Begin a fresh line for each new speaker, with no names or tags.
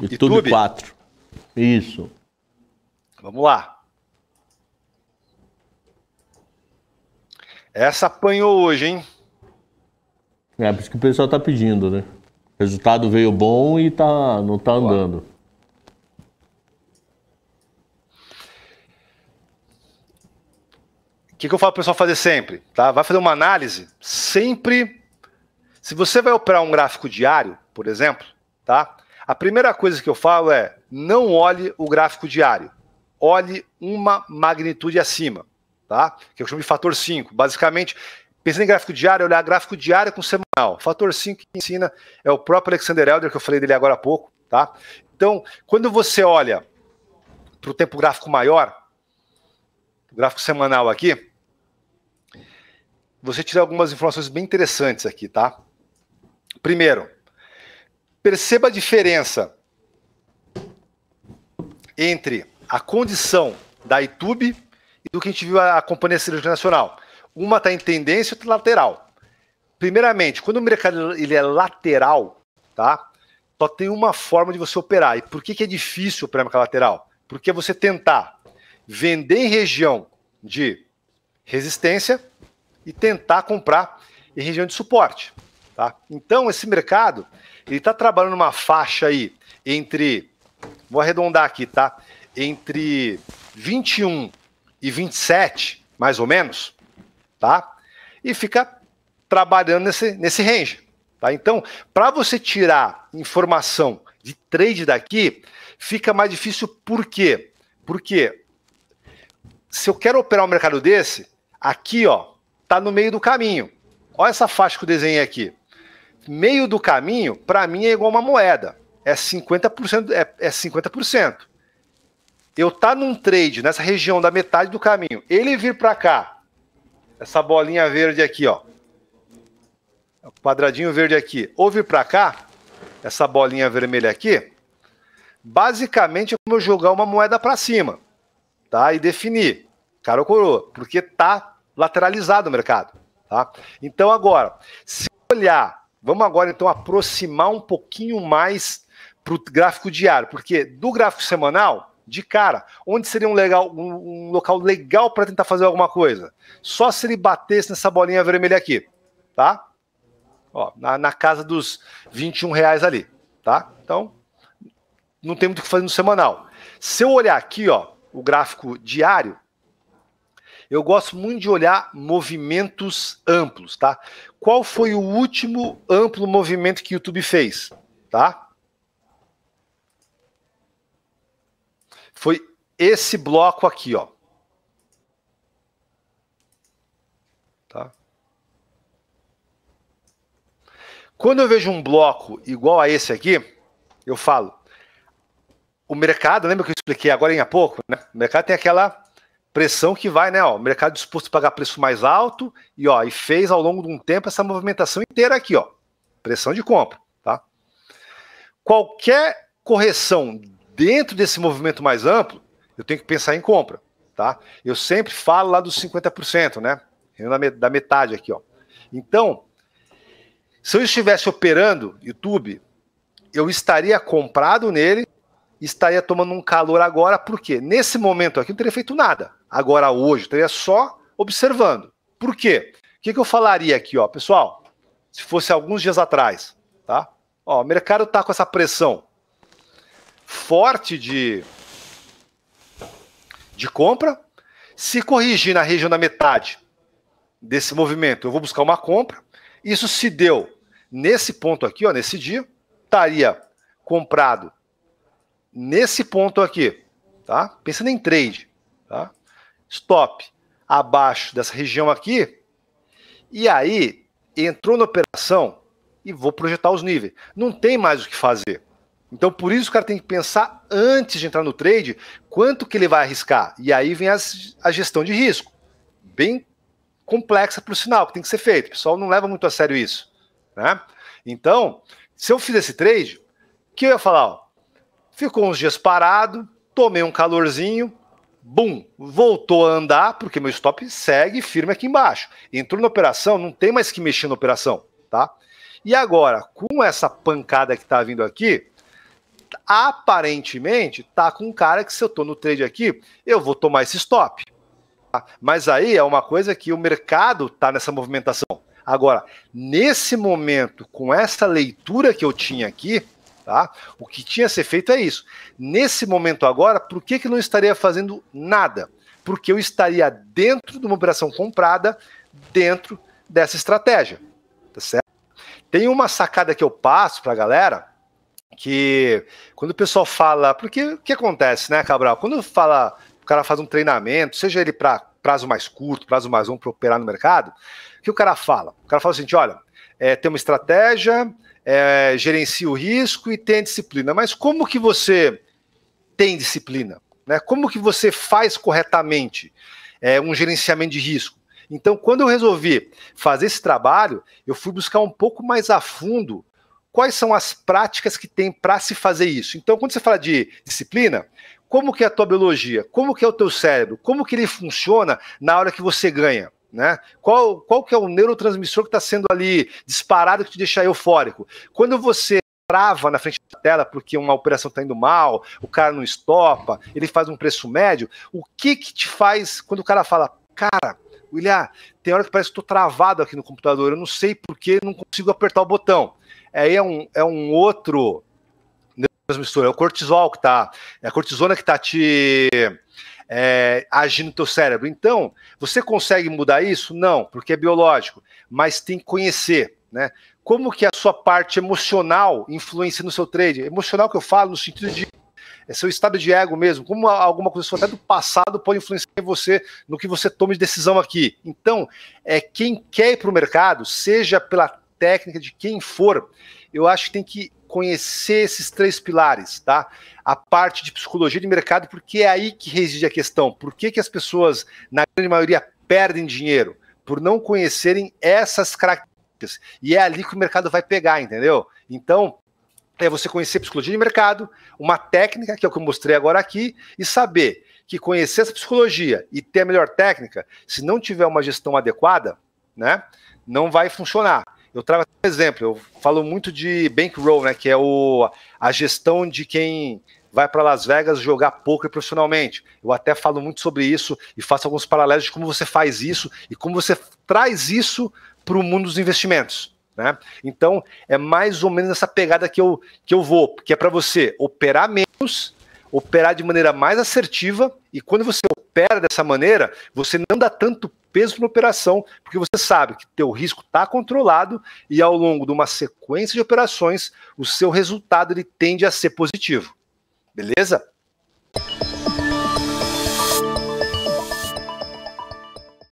YouTube, YouTube 4. Isso. Vamos lá. Essa apanhou hoje, hein? É, por isso que o pessoal tá pedindo, né? O resultado veio bom e tá, não tá andando. O que, que eu falo pro pessoal fazer sempre? Tá? Vai fazer uma análise, sempre. Se você vai operar um gráfico diário, por exemplo, tá? A primeira coisa que eu falo é: não olhe o gráfico diário, olhe uma magnitude acima, tá? Que eu chamo de fator 5. Basicamente, pensando em gráfico diário, é olhar gráfico diário com semanal. Fator 5 que ensina é o próprio Alexander Elder, que eu falei dele agora há pouco, tá? Então, quando você olha para o tempo gráfico maior, gráfico semanal aqui, você tira algumas informações bem interessantes aqui, tá? Primeiro, Perceba a diferença entre a condição da YouTube e do que a gente viu a, Companhia Cirúrgica Nacional. Uma está em tendência e outra lateral. Primeiramente, quando o mercado ele é lateral, tá? Só tem uma forma de você operar. E por que, que é difícil operar mercado lateral? Porque é você tentar vender em região de resistência e tentar comprar em região de suporte. Tá? Então, esse mercado ele está trabalhando uma faixa aí entre, vou arredondar aqui, tá? Entre 21 e 27, mais ou menos, tá? E fica trabalhando nesse, nesse range, tá? Então, para você tirar informação de trade daqui, fica mais difícil por quê? Porque se eu quero operar um mercado desse, aqui, ó, tá no meio do caminho. Olha essa faixa que eu desenhei aqui meio do caminho, para mim, é igual uma moeda. É 50%. É, é 50%. Eu tá num trade nessa região da metade do caminho. Ele vir para cá, essa bolinha verde aqui, ó. É quadradinho verde aqui. Ou vir para cá, essa bolinha vermelha aqui. Basicamente é como eu jogar uma moeda para cima, tá? E definir, cara ou coroa, porque tá lateralizado o mercado, tá? Então agora, se olhar Vamos agora então aproximar um pouquinho mais para o gráfico diário, porque do gráfico semanal, de cara, onde seria um, legal, um, um local legal para tentar fazer alguma coisa? Só se ele batesse nessa bolinha vermelha aqui, tá? Ó, na, na casa dos 21 reais ali, tá? Então, não tem muito o que fazer no semanal. Se eu olhar aqui, ó, o gráfico diário, eu gosto muito de olhar movimentos amplos, tá? Qual foi o último amplo movimento que o YouTube fez, tá? Foi esse bloco aqui, ó. Tá? Quando eu vejo um bloco igual a esse aqui, eu falo, o mercado, lembra que eu expliquei agora em há pouco, né? O mercado tem aquela pressão que vai, né? Ó, mercado disposto a pagar preço mais alto e ó, e fez ao longo de um tempo essa movimentação inteira aqui, ó, pressão de compra, tá? Qualquer correção dentro desse movimento mais amplo, eu tenho que pensar em compra, tá? Eu sempre falo lá dos 50%, né? Da metade aqui, ó. Então, se eu estivesse operando YouTube, eu estaria comprado nele estaria tomando um calor agora, porque nesse momento aqui não teria feito nada. Agora, hoje, estaria só observando. Por quê? O que, que eu falaria aqui, ó, pessoal? Se fosse alguns dias atrás, tá? Ó, o mercado está com essa pressão forte de, de compra. Se corrigir na região da metade desse movimento, eu vou buscar uma compra. Isso se deu nesse ponto aqui, ó, nesse dia, estaria comprado nesse ponto aqui, tá? Pensando em trade, tá? Stop abaixo dessa região aqui. E aí, entrou na operação e vou projetar os níveis. Não tem mais o que fazer. Então, por isso o cara tem que pensar antes de entrar no trade quanto que ele vai arriscar. E aí vem as, a gestão de risco. Bem complexa para o sinal, que tem que ser feito. O pessoal não leva muito a sério isso. Né? Então, se eu fiz esse trade, o que eu ia falar? Ó, Ficou uns dias parado, tomei um calorzinho, bum, voltou a andar, porque meu stop segue firme aqui embaixo. Entrou na operação, não tem mais que mexer na operação, tá? E agora, com essa pancada que tá vindo aqui, aparentemente tá com um cara que se eu tô no trade aqui, eu vou tomar esse stop. Tá? Mas aí é uma coisa que o mercado tá nessa movimentação. Agora, nesse momento, com essa leitura que eu tinha aqui, Tá? O que tinha a ser feito é isso. Nesse momento agora, por que, que não estaria fazendo nada? Porque eu estaria dentro de uma operação comprada, dentro dessa estratégia. Tá certo? Tem uma sacada que eu passo para a galera, que quando o pessoal fala, porque o que acontece, né, Cabral? Quando fala, o cara faz um treinamento, seja ele para prazo mais curto, prazo mais longo para operar no mercado, o que o cara fala? O cara fala assim, olha, é, uma estratégia, é, gerencia o risco e tem disciplina. Mas como que você tem disciplina? Né? Como que você faz corretamente é, um gerenciamento de risco? Então, quando eu resolvi fazer esse trabalho, eu fui buscar um pouco mais a fundo quais são as práticas que tem para se fazer isso. Então, quando você fala de disciplina, como que é a tua biologia? Como que é o teu cérebro? Como que ele funciona na hora que você ganha? Né? Qual, qual que é o neurotransmissor que está sendo ali disparado que te deixa eufórico? Quando você trava na frente da tela porque uma operação está indo mal, o cara não estopa, ele faz um preço médio, o que que te faz quando o cara fala, cara, William, tem hora que parece que estou travado aqui no computador, eu não sei porque não consigo apertar o botão. Aí é um, é um outro neurotransmissor, é o cortisol que está, é a cortisona que está te é, agir no teu cérebro. Então, você consegue mudar isso? Não, porque é biológico, mas tem que conhecer, né? Como que a sua parte emocional influencia no seu trade? Emocional que eu falo no sentido de é seu estado de ego mesmo, como alguma coisa até do passado pode influenciar você no que você tome de decisão aqui. Então, é quem quer ir para o mercado, seja pela técnica de quem for, eu acho que tem que conhecer esses três pilares, tá? A parte de psicologia de mercado, porque é aí que reside a questão. Por que, que as pessoas, na grande maioria, perdem dinheiro? Por não conhecerem essas características. E é ali que o mercado vai pegar, entendeu? Então, é você conhecer psicologia de mercado, uma técnica, que é o que eu mostrei agora aqui, e saber que conhecer essa psicologia e ter a melhor técnica, se não tiver uma gestão adequada, né, não vai funcionar. Eu trago um exemplo, eu falo muito de bankroll, né, que é o, a gestão de quem vai para Las Vegas jogar poker profissionalmente. Eu até falo muito sobre isso e faço alguns paralelos de como você faz isso e como você traz isso para o mundo dos investimentos. Né? Então, é mais ou menos essa pegada que eu, que eu vou, que é para você operar menos operar de maneira mais assertiva e quando você opera dessa maneira, você não dá tanto peso para operação, porque você sabe que teu risco está controlado e ao longo de uma sequência de operações, o seu resultado ele tende a ser positivo. Beleza?